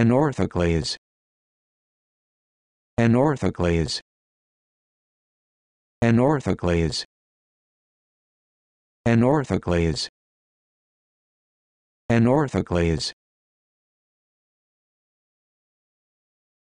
An orthoclase. An orthoclase. An orthoclase. An orthoclase. An orthoclase.